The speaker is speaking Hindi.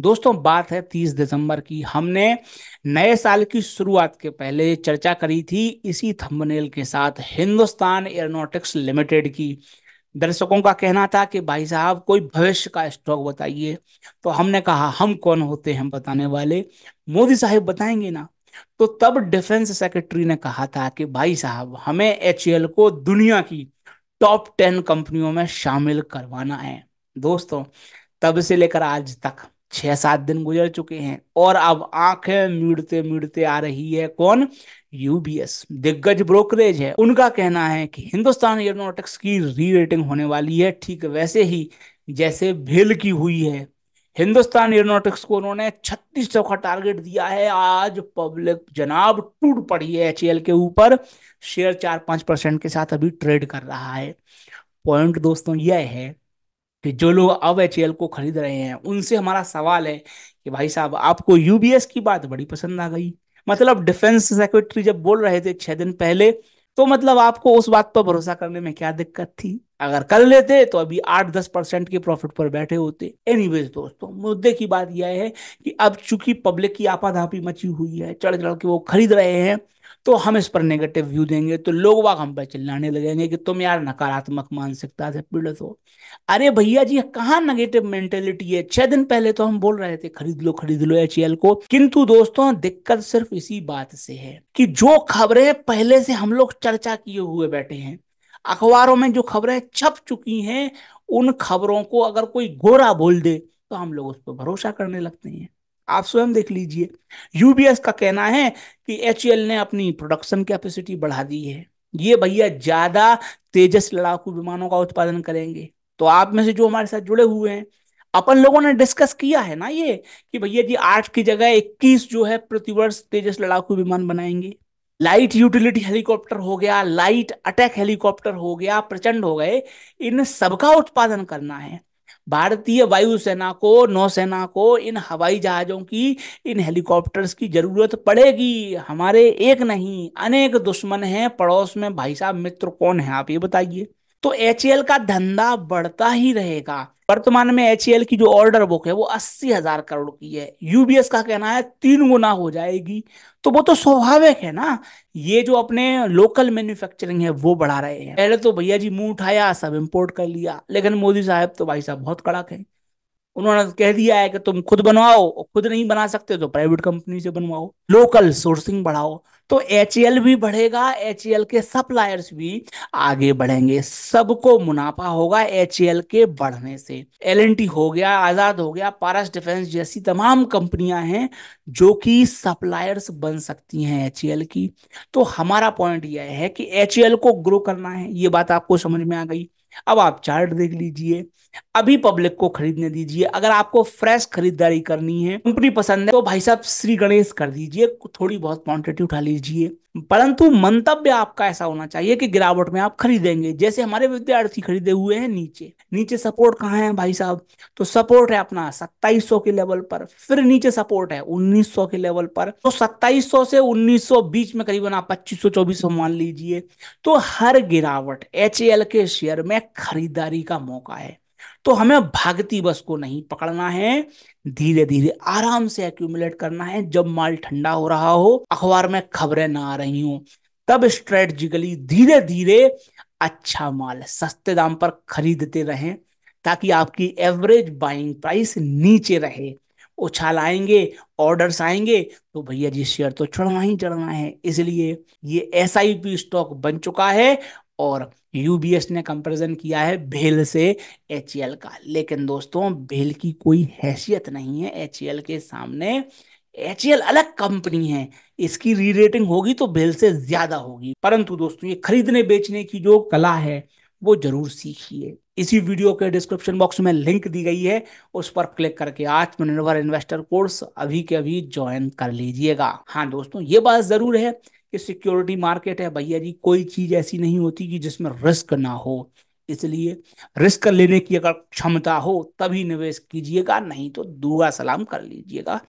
दोस्तों बात है 30 दिसंबर की हमने नए साल की शुरुआत के पहले चर्चा करी थी इसी थंबनेल के साथ हिंदुस्तान एयरोनोटिक्स लिमिटेड की दर्शकों का कहना था कि भाई साहब कोई भविष्य का स्टॉक बताइए तो हमने कहा हम कौन होते हैं बताने वाले मोदी साहब बताएंगे ना तो तब डिफेंस सेक्रेटरी ने कहा था कि भाई साहब हमें एच को दुनिया की टॉप टेन कंपनियों में शामिल करवाना है दोस्तों तब से लेकर आज तक छह सात दिन गुजर चुके हैं और अब आंखें मीड़ते मीड़ते आ रही है कौन यूबीएस दिग्गज ब्रोकरेज है उनका कहना है कि हिंदुस्तान एयरोनोटिक्स की री रेटिंग होने वाली है ठीक वैसे ही जैसे भेल की हुई है हिंदुस्तान एयरोनॉटिक्स को उन्होंने छत्तीस सौ का टारगेट दिया है आज पब्लिक जनाब टूट पड़ी है एच के ऊपर शेयर चार पांच परसेंट के साथ अभी ट्रेड कर रहा है पॉइंट दोस्तों यह है कि जो लोग अब एच को खरीद रहे हैं उनसे हमारा सवाल है कि भाई साहब आपको यूबीएस की बात बड़ी पसंद आ गई मतलब डिफेंस सेक्रेटरी जब बोल रहे थे छह दिन पहले तो मतलब आपको उस बात पर भरोसा करने में क्या दिक्कत थी अगर कर लेते तो अभी आठ दस परसेंट के प्रॉफिट पर बैठे होते एनीवेज दोस्तों मुद्दे की बात यह है कि अब चूंकि पब्लिक की आपाधापी मची हुई है चढ़ चढ़ के वो खरीद रहे हैं तो हम इस पर नेगेटिव व्यू देंगे तो लोग वाग हम पर चिल्लाने लगेंगे कि तुम यार नकारात्मक मानसिकता से पीड़ित हो अरे भैया जी कहाँ नेगेटिव मेंटेलिटी है छह दिन पहले तो हम बोल रहे थे खरीद लो खरीद लो एच e को किंतु दोस्तों दिक्कत सिर्फ इसी बात से है कि जो खबरें पहले से हम लोग चर्चा किए हुए बैठे हैं अखबारों में जो खबरें छप चुकी हैं उन खबरों को अगर कोई गोरा बोल दे तो हम लोग उस पर भरोसा करने लगते हैं आप स्वयं देख लीजिए यूबीएस का कहना है कि एच e ने अपनी प्रोडक्शन कैपेसिटी बढ़ा दी है ये भैया ज्यादा तेजस लड़ाकू विमानों का उत्पादन करेंगे तो आप में से जो हमारे साथ जुड़े हुए हैं अपन लोगों ने डिस्कस किया है ना ये कि भैया जी आठ की जगह इक्कीस जो है प्रतिवर्ष तेजस लड़ाकू विमान बनाएंगे लाइट यूटिलिटी हेलीकॉप्टर हो गया लाइट अटैक हेलीकॉप्टर हो गया प्रचंड हो गए इन सबका उत्पादन करना है भारतीय वायुसेना को नौसेना को इन हवाई जहाज़ों की इन हेलीकॉप्टर्स की ज़रूरत पड़ेगी हमारे एक नहीं अनेक दुश्मन हैं पड़ोस में भाई साहब मित्र कौन है आप ये बताइए तो एच e का धंधा बढ़ता ही रहेगा वर्तमान में एच e की जो ऑर्डर बुक है वो अस्सी हजार करोड़ की है यूबीएस का कहना है तीन गुना हो जाएगी तो वो तो स्वाभाविक है ना ये जो अपने लोकल मैन्युफैक्चरिंग है वो बढ़ा रहे हैं पहले तो भैया जी मुंह उठाया सब इम्पोर्ट कर लिया लेकिन मोदी साहब तो भाई साहब बहुत कड़क है उन्होंने कह दिया है कि तुम खुद बनवाओ खुद नहीं बना सकते तो प्राइवेट कंपनी से बनवाओ लोकल सोर्सिंग बढ़ाओ तो एच e भी बढ़ेगा एच e के सप्लायर्स भी आगे बढ़ेंगे सबको मुनाफा होगा एच e के बढ़ने से एल हो गया आजाद हो गया पारस डिफेंस जैसी तमाम कंपनियां हैं जो कि सप्लायर्स बन सकती हैं एच की तो हमारा पॉइंट यह है कि एच को ग्रो करना है ये बात आपको समझ में आ गई अब आप चार्ट देख लीजिए अभी पब्लिक को खरीदने दीजिए अगर आपको फ्रेश खरीदारी करनी है कंपनी पसंद है तो भाई साहब श्री गणेश कर दीजिए थोड़ी बहुत क्वांटिटी उठा लीजिए लीजिए परंतु मंतव्य आपका ऐसा होना चाहिए कि गिरावट में आप खरीदेंगे जैसे हमारे विद्यार्थी खरीदे हुए हैं नीचे नीचे सपोर्ट कहाँ है भाई साहब तो सपोर्ट है अपना सत्ताईस के लेवल पर फिर नीचे सपोर्ट है उन्नीस के लेवल पर तो सत्ताईस से उन्नीस बीच में करीबन आप पच्चीस सौ चौबीस मान लीजिए तो हर गिरावट एच के शेयर में खरीदारी का मौका है तो हमें भागती बस को नहीं पकड़ना है धीरे धीरे आराम से एक्यूमुलेट करना है जब माल ठंडा हो रहा हो अखबार में खबरें ना आ रही हो तब स्ट्रेटजिकली धीरे धीरे अच्छा माल सस्ते दाम पर खरीदते रहें ताकि आपकी एवरेज बाइंग प्राइस नीचे रहे उछाल आएंगे ऑर्डर्स आएंगे तो भैया जी शेयर तो चढ़ना ही चढ़ना है इसलिए ये एस स्टॉक बन चुका है और यूबीएस ने कंपेरिजन किया है भेल से एच का लेकिन दोस्तों भेल की कोई हैसियत नहीं है एच के सामने एच अलग कंपनी है इसकी री रेटिंग होगी तो भेल से ज्यादा होगी परंतु दोस्तों ये खरीदने बेचने की जो कला है वो जरूर सीखिए इसी वीडियो के डिस्क्रिप्शन बॉक्स में लिंक दी गई है उस पर क्लिक करके आत्मनिर्भर इन्वेस्टर कोर्स अभी के अभी ज्वाइन कर लीजिएगा हाँ दोस्तों ये बात जरूर है कि सिक्योरिटी मार्केट है भैया जी कोई चीज ऐसी नहीं होती कि जिसमें रिस्क ना हो इसलिए रिस्क लेने की अगर क्षमता हो तभी निवेश कीजिएगा नहीं तो दुआ सलाम कर लीजिएगा